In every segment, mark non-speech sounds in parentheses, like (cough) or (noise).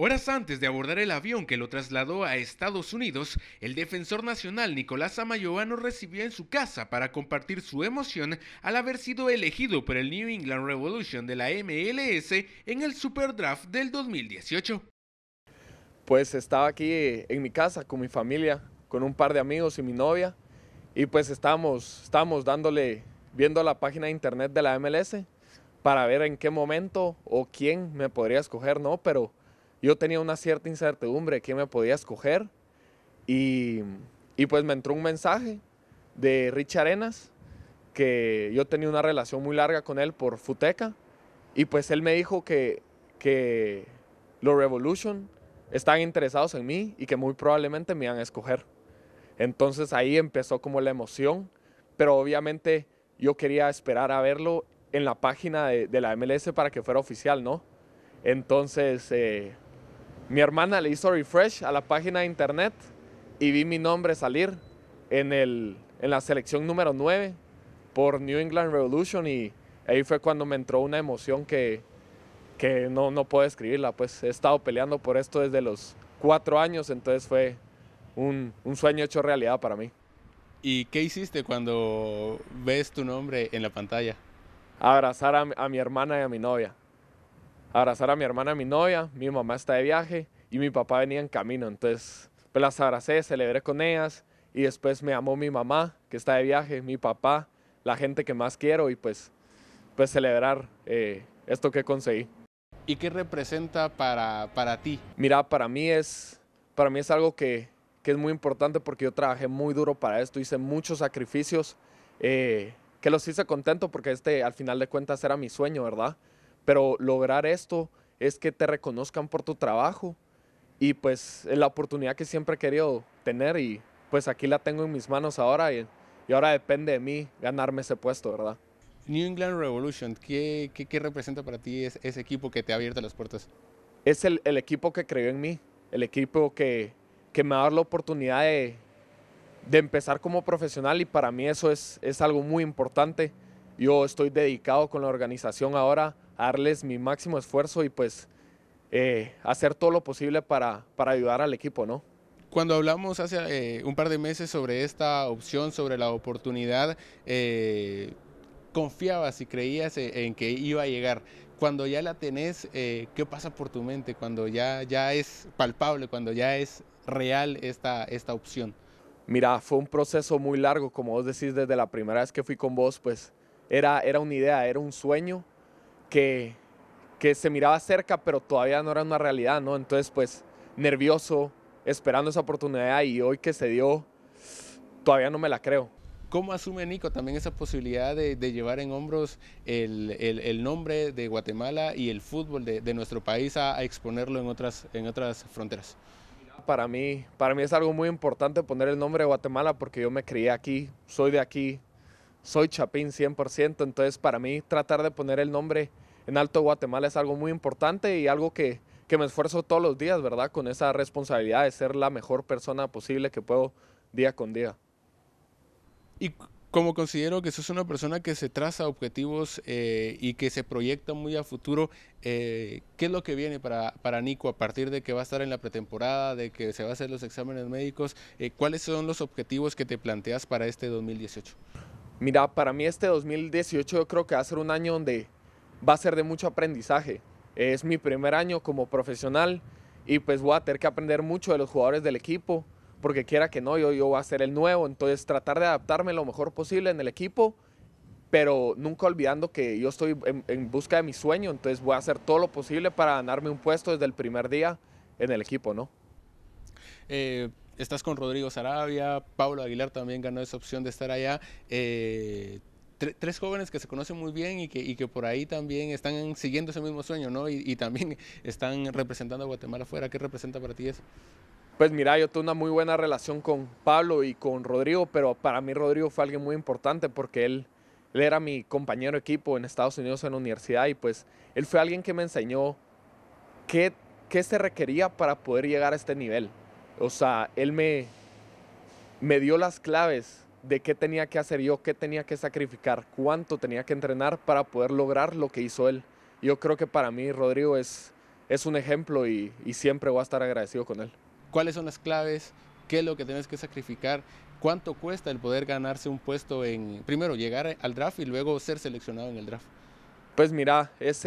Horas antes de abordar el avión que lo trasladó a Estados Unidos, el defensor nacional Nicolás nos recibió en su casa para compartir su emoción al haber sido elegido por el New England Revolution de la MLS en el Super Draft del 2018. Pues estaba aquí en mi casa con mi familia, con un par de amigos y mi novia, y pues estamos estamos dándole, viendo la página de internet de la MLS para ver en qué momento o quién me podría escoger, ¿no? Pero yo tenía una cierta incertidumbre de me podía escoger y, pues me entró un mensaje de Rich Arenas, que yo tenía una relación muy larga con él por Futeca, y pues él me dijo que, que los Revolution están interesados en mí y que muy probablemente me iban a escoger. Entonces ahí empezó como la emoción, pero obviamente yo quería esperar a verlo en la página de, la MLS para que fuera oficial, ¿no? Entonces... Eh, mi hermana le hizo refresh a la página de internet y vi mi nombre salir en, el, en la selección número 9 por New England Revolution y ahí fue cuando me entró una emoción que, que no, puedo describirla, Pues he estado peleando por esto desde los cuatro años, entonces fue un, sueño hecho realidad para mí. ¿Y qué hiciste cuando ves tu nombre en la pantalla? Abrazar a mi hermana y a mi novia abrazar a mi hermana, mi novia, mi mamá está de viaje y mi papá venía en camino, entonces pues, las abracé, celebré con ellas y después me amó mi mamá, que está de viaje, mi papá, la gente que más quiero y pues, pues celebrar eh, esto que conseguí. ¿Y qué representa para, para ti? Mira, para mí es, para mí es algo que, es muy importante porque yo trabajé muy duro para esto, hice muchos sacrificios, eh, que los hice contento porque este al final de cuentas era mi sueño, ¿verdad? Pero lograr esto es que te reconozcan por tu trabajo y pues es la oportunidad que siempre he querido tener y pues aquí la tengo en mis manos ahora y, ahora depende de mí ganarme ese puesto, ¿verdad? New England Revolution, ¿qué, qué, representa para ti ese, equipo que te ha abierto las puertas? Es el, equipo que creyó en mí, el equipo que, me ha dado la oportunidad de, empezar como profesional y para mí eso es algo muy importante. Yo estoy dedicado con la organización ahora a darles mi máximo esfuerzo y pues eh, hacer todo lo posible para, para ayudar al equipo, ¿no? Cuando hablamos hace eh, un par de meses sobre esta opción, sobre la oportunidad, eh, confiabas y creías en que iba a llegar. Cuando ya la tenés, ¿qué pasa por tu mente cuando ya, ya es palpable, cuando ya es real esta, esta opción? Mira, fue un proceso muy largo, como vos decís, desde la primera vez que fui con vos, pues era, una idea, era un sueño que, se miraba cerca, pero todavía no era una realidad, ¿no? Entonces, pues, nervioso, esperando esa oportunidad y hoy que se dio, todavía no me la creo. ¿Cómo asume Nico también esa posibilidad de, llevar en hombros el, nombre de Guatemala y el fútbol de, nuestro país a, exponerlo en otras, en otras fronteras? Para mí, para mí es algo muy importante poner el nombre de Guatemala porque yo me crié aquí, soy de aquí, soy Chapín 100%, entonces para mí tratar de poner el nombre en Alto Guatemala es algo muy importante y algo que, me esfuerzo todos los días, ¿verdad? Con esa responsabilidad de ser la mejor persona posible que puedo día con día. Y como considero que sos una persona que se traza objetivos eh, y que se proyecta muy a futuro, eh, ¿qué es lo que viene para, Nico a partir de que va a estar en la pretemporada, de que se va a hacer los exámenes médicos? Eh, ¿Cuáles son los objetivos que te planteas para este 2018? Mira, para mí este 2018 yo creo que va a ser un año donde va a ser de mucho aprendizaje. Es mi primer año como profesional y pues voy a tener que aprender mucho de los jugadores del equipo, porque quiera que no, yo, voy a ser el nuevo, entonces tratar de adaptarme lo mejor posible en el equipo, pero nunca olvidando que yo estoy en, busca de mi sueño, entonces voy a hacer todo lo posible para ganarme un puesto desde el primer día en el equipo, ¿no? Eh, estás con Rodrigo Sarabia, Pablo Aguilar también ganó esa opción de estar allá. Eh, tres jóvenes que se conocen muy bien y que, por ahí también están siguiendo ese mismo sueño, ¿no? Y, también (laughs) están representando a Guatemala afuera. ¿Qué representa para ti eso? Pues mira, yo tuve una muy buena relación con Pablo y con Rodrigo, pero para mí Rodrigo fue alguien muy importante porque él, era mi compañero equipo en Estados Unidos en la universidad y pues él fue alguien que me enseñó qué se requería para poder llegar a este nivel. O sea, él me, dio las claves de qué tenía que hacer yo, qué tenía que sacrificar, cuánto tenía que entrenar para poder lograr lo que hizo él. Yo creo que para mí Rodrigo es, un ejemplo y, siempre voy a estar agradecido con él. ¿Cuáles son las claves? ¿Qué es lo que tienes que sacrificar? ¿Cuánto cuesta el poder ganarse un puesto en, primero, llegar al draft y luego ser seleccionado en el draft? Pues mira, es,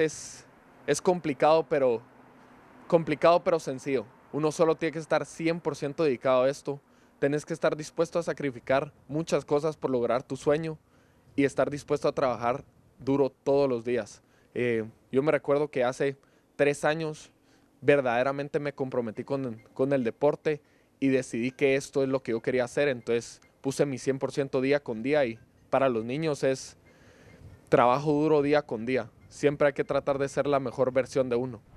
es complicado, pero, complicado pero sencillo. Uno solo tiene que estar 100% dedicado a esto. Tienes que estar dispuesto a sacrificar muchas cosas por lograr tu sueño y estar dispuesto a trabajar duro todos los días. Eh, yo me recuerdo que hace tres años verdaderamente me comprometí con, con el deporte y decidí que esto es lo que yo quería hacer. Entonces puse mi 100% día con día y para los niños es trabajo duro día con día. Siempre hay que tratar de ser la mejor versión de uno.